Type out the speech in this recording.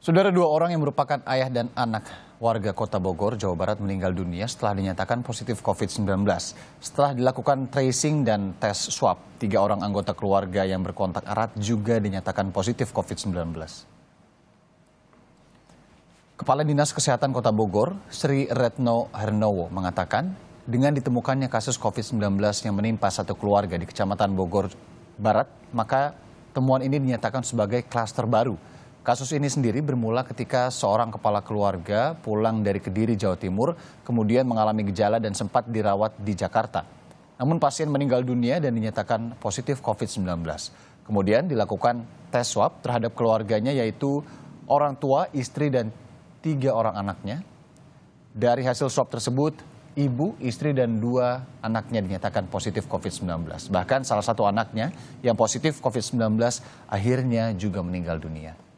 Saudara dua orang yang merupakan ayah dan anak warga kota Bogor, Jawa Barat meninggal dunia setelah dinyatakan positif COVID-19. Setelah dilakukan tracing dan tes swab, tiga orang anggota keluarga yang berkontak erat juga dinyatakan positif COVID-19. Kepala Dinas Kesehatan Kota Bogor, Sri Retno Hernowo, mengatakan dengan ditemukannya kasus COVID-19 yang menimpa satu keluarga di Kecamatan Bogor Barat, maka temuan ini dinyatakan sebagai klaster baru Kasus ini sendiri bermula ketika seorang kepala keluarga pulang dari Kediri, Jawa Timur, kemudian mengalami gejala dan sempat dirawat di Jakarta. Namun pasien meninggal dunia dan dinyatakan positif COVID-19. Kemudian dilakukan tes swab terhadap keluarganya yaitu orang tua, istri, dan tiga orang anaknya. Dari hasil swab tersebut, ibu, istri, dan dua anaknya dinyatakan positif COVID-19. Bahkan salah satu anaknya yang positif COVID-19 akhirnya juga meninggal dunia.